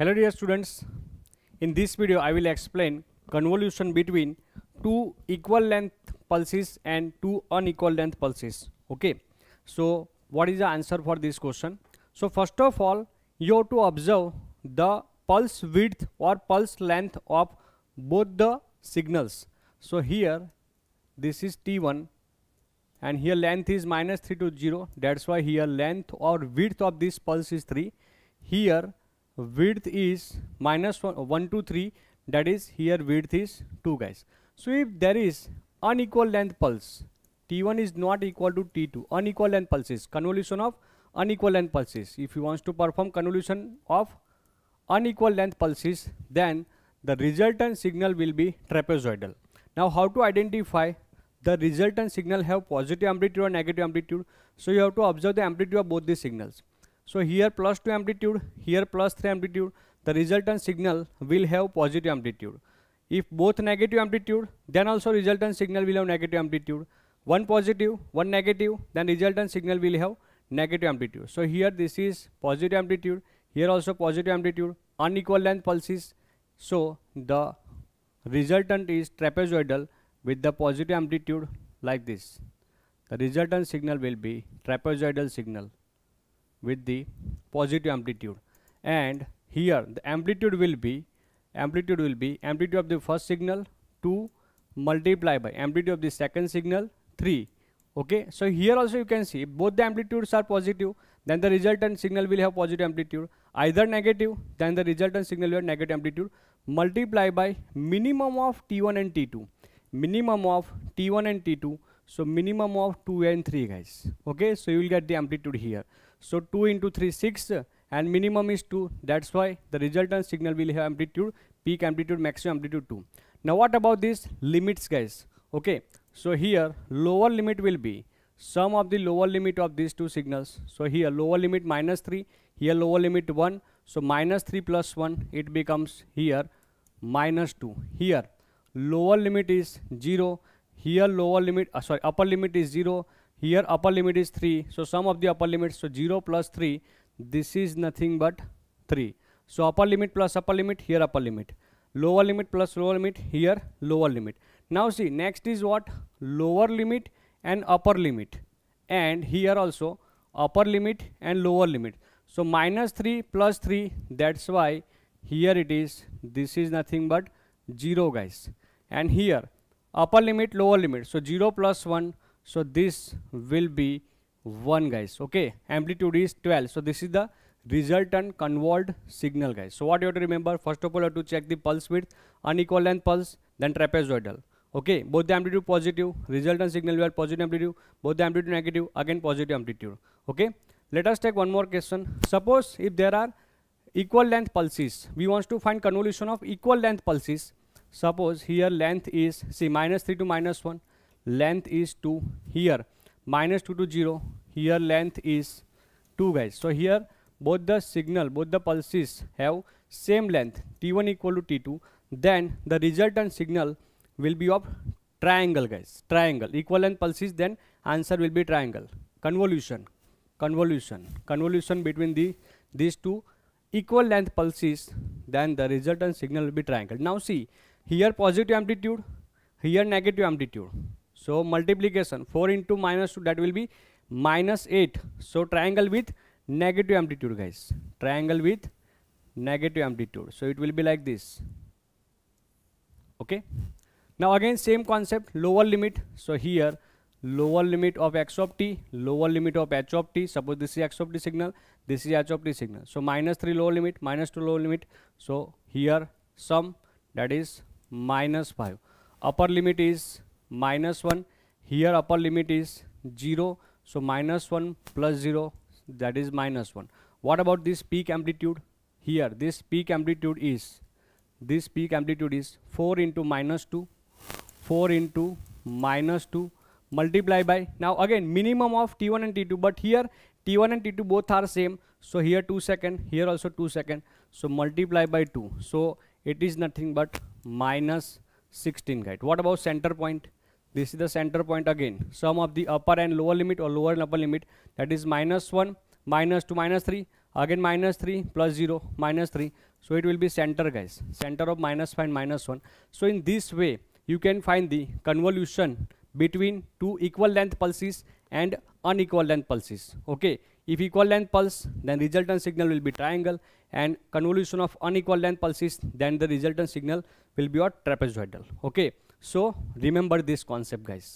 Hello dear students, in this video I will explain convolution between two equal length pulses and two unequal length pulses. Okay, so what is the answer for this question? So first of all you have to observe the pulse width or pulse length of both the signals. So here this is T1 and here length is minus 3 to 0 that's why here length or width of this pulse is 3 here width is minus 1, 1 3 that is here width is 2 guys. So if there is unequal length pulse T1 is not equal to T2 unequal length pulses convolution of unequal length pulses if you wants to perform convolution of unequal length pulses then the resultant signal will be trapezoidal. Now how to identify the resultant signal have positive amplitude or negative amplitude so you have to observe the amplitude of both these signals. So here plus 2 amplitude, here plus 3 amplitude, the resultant signal will have positive amplitude. If both negative amplitude, then also resultant signal will have negative amplitude. One positive, one negative, then resultant signal will have negative amplitude. So here this is positive amplitude, here also positive amplitude, unequal length pulses. So the resultant is trapezoidal with the positive amplitude like this. The resultant signal will be trapezoidal signal with the positive amplitude and here the amplitude will be amplitude will be amplitude of the first signal 2 multiplied by amplitude of the second signal 3 okay so here also you can see both the amplitudes are positive then the resultant signal will have positive amplitude either negative then the resultant signal will have negative amplitude multiply by minimum of t1 and t2 minimum of t1 and t2 so minimum of 2 and 3 guys. Okay, so you will get the amplitude here. So 2 into 3 6 and minimum is 2. That's why the resultant signal will have amplitude, peak amplitude, maximum amplitude 2. Now what about these limits guys? Okay, so here lower limit will be sum of the lower limit of these two signals. So here lower limit minus 3, here lower limit 1. So minus 3 plus 1 it becomes here minus 2. Here lower limit is 0 here lower limit uh, sorry upper limit is 0 here upper limit is 3 so sum of the upper limits so 0 plus 3 this is nothing but 3 so upper limit plus upper limit here upper limit lower limit plus lower limit here lower limit now see next is what lower limit and upper limit and here also upper limit and lower limit so minus 3 plus 3 that's why here it is this is nothing but 0 guys and here upper limit lower limit so 0 plus 1 so this will be 1 guys okay amplitude is 12 so this is the resultant convolved signal guys so what you have to remember first of all you have to check the pulse width unequal length pulse then trapezoidal okay both the amplitude positive resultant signal will positive amplitude both the amplitude negative again positive amplitude okay let us take one more question suppose if there are equal length pulses we want to find convolution of equal length pulses Suppose here length is, see minus 3 to minus 1, length is 2, here minus 2 to 0, here length is 2 guys. So here both the signal, both the pulses have same length t1 equal to t2 then the resultant signal will be of triangle guys, triangle equivalent pulses then answer will be triangle convolution convolution convolution between the these two equal length pulses then the resultant signal will be triangle now see here positive amplitude here negative amplitude so multiplication 4 into minus 2 that will be minus 8 so triangle with negative amplitude guys triangle with negative amplitude so it will be like this okay now again same concept lower limit so here lower limit of x of t lower limit of h of t suppose this is x of t signal this is h of t signal so minus 3 lower limit minus 2 lower limit so here sum that is minus 5 upper limit is minus 1 here upper limit is 0 so minus 1 plus 0 that is minus 1 what about this peak amplitude here this peak amplitude is this peak amplitude is 4 into minus 2 4 into minus 2 multiply by now again minimum of t1 and t2 but here t1 and t2 both are same so here 2 second here also 2 second so multiply by 2 so it is nothing but minus 16 guide what about center point this is the center point again sum of the upper and lower limit or lower and upper limit that is minus 1 minus 2 minus 3 again minus 3 plus 0 minus 3 so it will be center guys center of minus 5 and minus 1 so in this way you can find the convolution between two equal length pulses and unequal length pulses okay if equal length pulse then resultant signal will be triangle and convolution of unequal length pulses then the resultant signal will be a trapezoidal okay so remember this concept guys